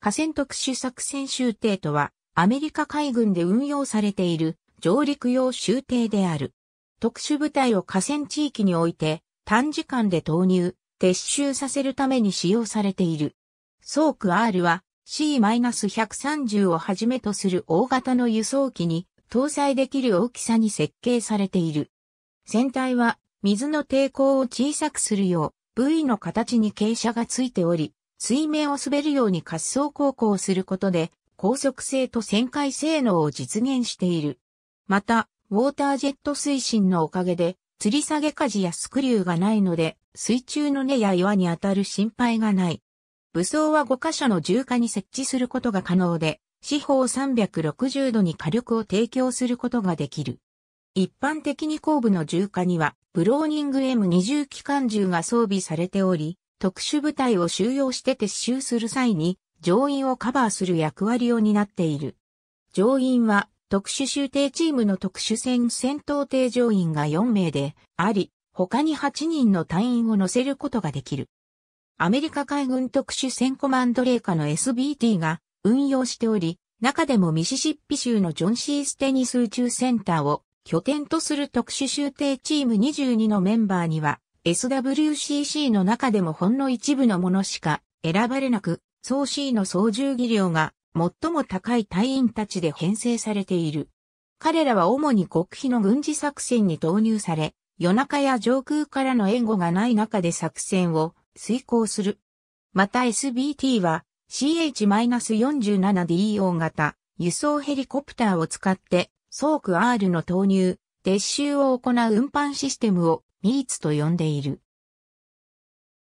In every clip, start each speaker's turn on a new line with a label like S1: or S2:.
S1: 河川特殊作戦集艇とは、アメリカ海軍で運用されている上陸用集艇である。特殊部隊を河川地域において、短時間で投入、撤収させるために使用されている。ソーク R は C-130 をはじめとする大型の輸送機に搭載できる大きさに設計されている。船体は水の抵抗を小さくするよう V の形に傾斜がついており、水面を滑るように滑走航行することで、高速性と旋回性能を実現している。また、ウォータージェット推進のおかげで、吊り下げ舵やスクリューがないので、水中の根や岩に当たる心配がない。武装は5カ所の重火に設置することが可能で、四方360度に火力を提供することができる。一般的に後部の重火には、ブローニング M20 機関銃が装備されており、特殊部隊を収容して撤収する際に、乗員をカバーする役割を担っている。乗員は、特殊州艇チームの特殊戦戦闘艇乗員が4名であり、他に8人の隊員を乗せることができる。アメリカ海軍特殊戦コマンドレー下の SBT が運用しており、中でもミシシッピ州のジョン・シー・ステニス宇宙センターを拠点とする特殊州艇チーム22のメンバーには、SWCC の中でもほんの一部のものしか選ばれなく、総 C の操縦技量が最も高い隊員たちで編成されている。彼らは主に国費の軍事作戦に投入され、夜中や上空からの援護がない中で作戦を遂行する。また SBT は CH-47DO 型輸送ヘリコプターを使って、ソーク R の投入、撤収を行う運搬システムをミーツと呼んでいる。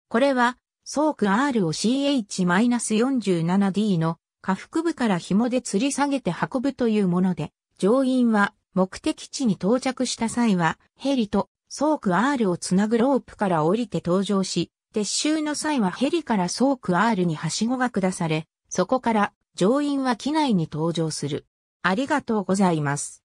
S1: これは、ソーク R を CH-47D の下腹部から紐で吊り下げて運ぶというもので、乗員は目的地に到着した際は、ヘリとソーク R をつなぐロープから降りて登場し、撤収の際はヘリからソーク R にはしごが下され、そこから乗員は機内に登場する。ありがとうございます。